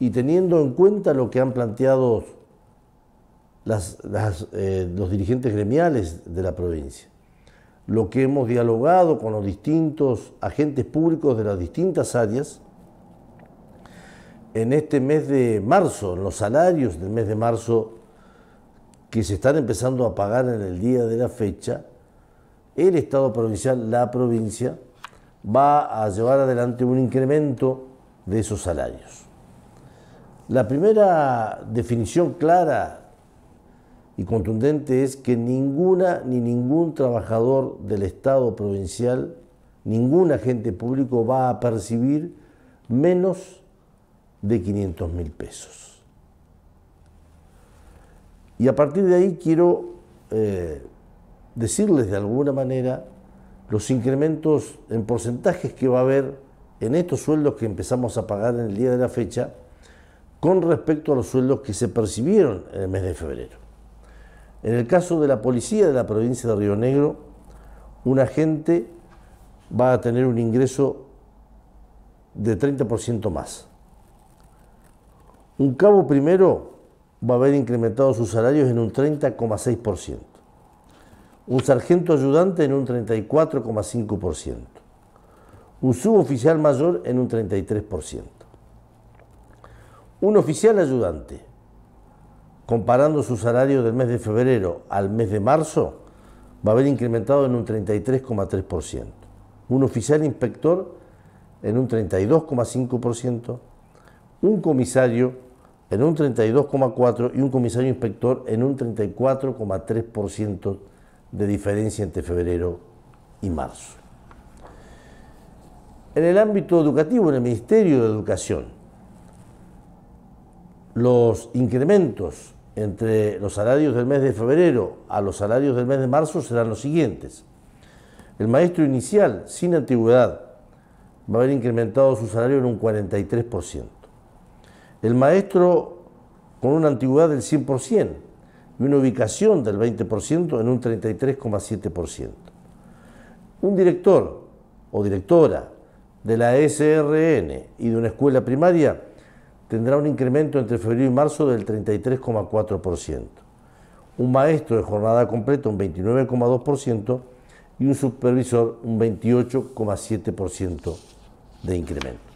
y teniendo en cuenta lo que han planteado eh, los dirigentes gremiales de la provincia, lo que hemos dialogado con los distintos agentes públicos de las distintas áreas, en este mes de marzo, en los salarios del mes de marzo que se están empezando a pagar en el día de la fecha, el Estado provincial, la provincia, va a llevar adelante un incremento de esos salarios. La primera definición clara y contundente es que ninguna ni ningún trabajador del Estado provincial, ningún agente público va a percibir menos de 500 mil pesos. Y a partir de ahí quiero eh, decirles de alguna manera los incrementos en porcentajes que va a haber en estos sueldos que empezamos a pagar en el día de la fecha con respecto a los sueldos que se percibieron en el mes de febrero. En el caso de la policía de la provincia de Río Negro, un agente va a tener un ingreso de 30% más. Un cabo primero va a haber incrementado sus salarios en un 30,6%. Un sargento ayudante en un 34,5%. Un suboficial mayor en un 33% un oficial ayudante, comparando su salario del mes de febrero al mes de marzo, va a haber incrementado en un 33,3%. Un oficial inspector en un 32,5%. Un comisario en un 32,4% y un comisario inspector en un 34,3% de diferencia entre febrero y marzo. En el ámbito educativo, en el Ministerio de Educación, los incrementos entre los salarios del mes de febrero a los salarios del mes de marzo serán los siguientes. El maestro inicial, sin antigüedad, va a haber incrementado su salario en un 43%. El maestro con una antigüedad del 100% y una ubicación del 20% en un 33,7%. Un director o directora de la SRN y de una escuela primaria tendrá un incremento entre febrero y marzo del 33,4%, un maestro de jornada completa un 29,2% y un supervisor un 28,7% de incremento.